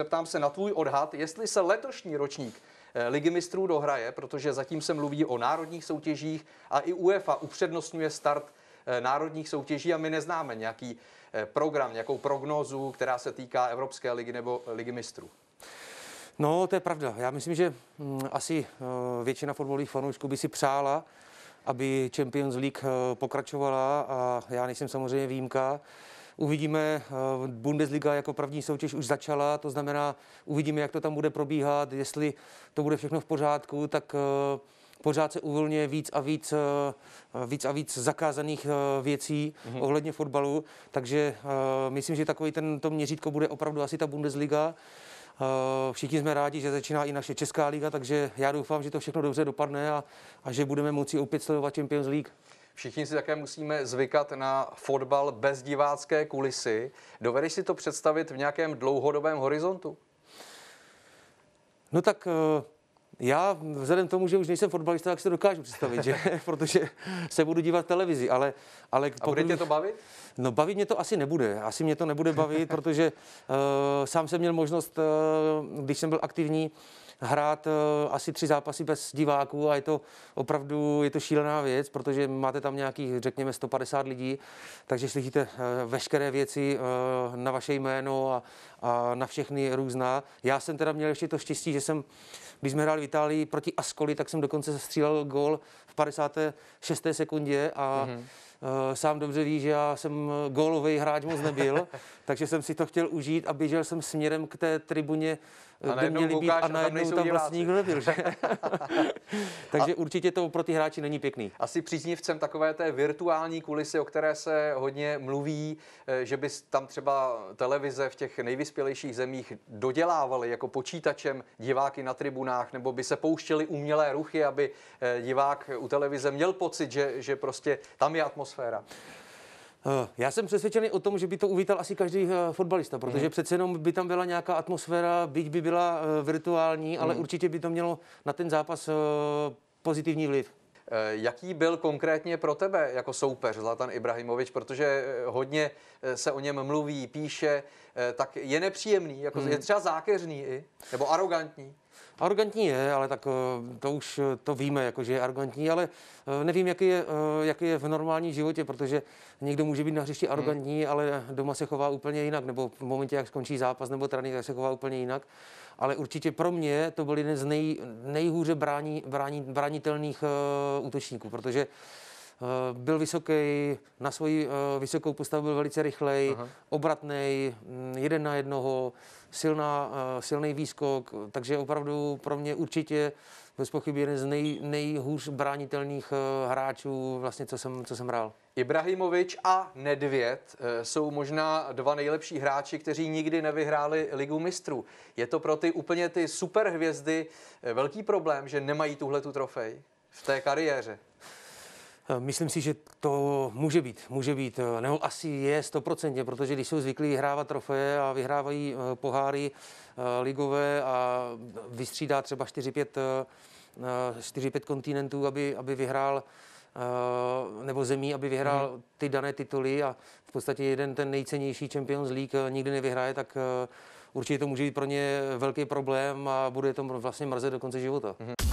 zeptám se na tvůj odhad, jestli se letošní ročník eh, Ligy mistrů dohraje, protože zatím se mluví o národních soutěžích a i UEFA upřednostňuje start eh, národních soutěží a my neznáme nějaký eh, program, nějakou prognózu, která se týká Evropské ligy nebo Ligy mistrů. No, to je pravda. Já myslím, že mm, asi většina fotbalových fanoušků by si přála, aby Champions League pokračovala a já nejsem samozřejmě výjimka. Uvidíme, eh, Bundesliga jako první soutěž už začala, to znamená, uvidíme, jak to tam bude probíhat, jestli to bude všechno v pořádku, tak eh, pořád se uvolňuje víc a víc, eh, víc a víc zakázaných věcí mm-hmm. ohledně fotbalu, takže myslím, že takový ten, to měřítko bude opravdu asi ta Bundesliga. Všichni jsme rádi, že začíná i naše Česká liga, takže já doufám, že to všechno dobře dopadne a, a že budeme moci opět sledovat Champions League. Všichni si také musíme zvykat na fotbal bez divácké kulisy. Dovedeš si to představit v nějakém dlouhodobém horizontu? No tak eh, já vzhledem k tomu, že už nejsem fotbalista, tak se dokážu představit, že? protože se budu dívat televizi, ale... ale pokud... bude tě to bavit? No bavit mě to asi nebude. Asi mě to nebude bavit, protože uh, sám jsem měl možnost, uh, když jsem byl aktivní, hrát uh, asi tři zápasy bez diváků a je to opravdu je to šílená věc, protože máte tam nějakých, řekněme, 150 lidí, takže slyšíte uh, veškeré věci uh, na vaše jméno a, a na všechny různá. Já jsem teda měl ještě to štěstí, že jsem, když jsme hráli Itálii proti Ascoli, tak jsem dokonce zastřílel gol v 56. sekundě a mm-hmm Eh, sám dobře ví, že já jsem eh, gólový hráč moc nebyl, takže jsem si to chtěl užít a běžel jsem směrem k té tribuně, eh, a kde měli být a najednou tam, tam vlastně nikdo nebyl. Že? takže a... určitě to pro ty hráči není pěkný. Asi příznivcem takové té virtuální kulisy, o které se hodně mluví, že by tam třeba televize v těch nejvyspělejších zemích dodělávaly jako počítačem diváky na tribunách, nebo by se pouštěly umělé ruchy, aby divák u televize měl pocit, že, že prostě tam je atmosféra atmosféra. Eh, já jsem přesvědčený o tom, že by to uvítal asi každý eh, fotbalista, protože mm. přece jenom by tam byla nějaká atmosféra, byť by byla eh, virtuální, mm. ale mhm. určitě by to mělo na ten zápas pozitivní vliv. Jaký byl konkrétně pro tebe jako soupeř Zlatan Ibrahimovič, protože hodně se o něm mluví, píše, tak je nepříjemný, jako mm. je třeba zákeřný i, nebo arrogantní? Arrogantní je, ale tak eh, to už eh, to víme, jako, že je arrogantní, ale eh, nevím, jaký je, jaký je v normálním životě, protože někdo může být na hřišti hmm. arrogantní, hmm. ale doma se chová úplně jinak, nebo v momentě, jak skončí zápas nebo trénink, tak se chová úplně jinak. Ale určitě pro mě to byl jeden z nej, nejhůře brání, brání, bránitelných uh, útočníků, protože uh, Eh, byl vysoký, na svoji eh, vysokou postavu byl velice rychlej, Aha. obratnej, mm, jeden na jednoho, silná, eh, silný výskok, takže opravdu pro mě určitě bez pochyby jeden z nej, nejhůř bránitelných hráčů, vlastně, co jsem, co jsem hrál. Ibrahimovič a Nedvěd jsou možná dva nejlepší hráči, kteří nikdy nevyhráli ligu mistrů. Je to pro ty úplně ty superhvězdy velký problém, že nemají tuhle tu trofej v té kariéře? Eh, myslím si, že to může být. Může být. Eh, nebo asi je stoprocentně, protože když jsou zvyklí vyhrávat trofeje a vyhrávají eh, poháry ligové a vystřídá třeba 4-5 4-5 kontinentů, aby, aby vyhrál nebo zemí, aby vyhrál mhm. ty dané tituly a v podstatě jeden ten nejcennější Champions League nikdy nevyhraje, tak určitě to může být pro ně velký problém a bude to vlastně mrzet do konce života. Mm-hmm.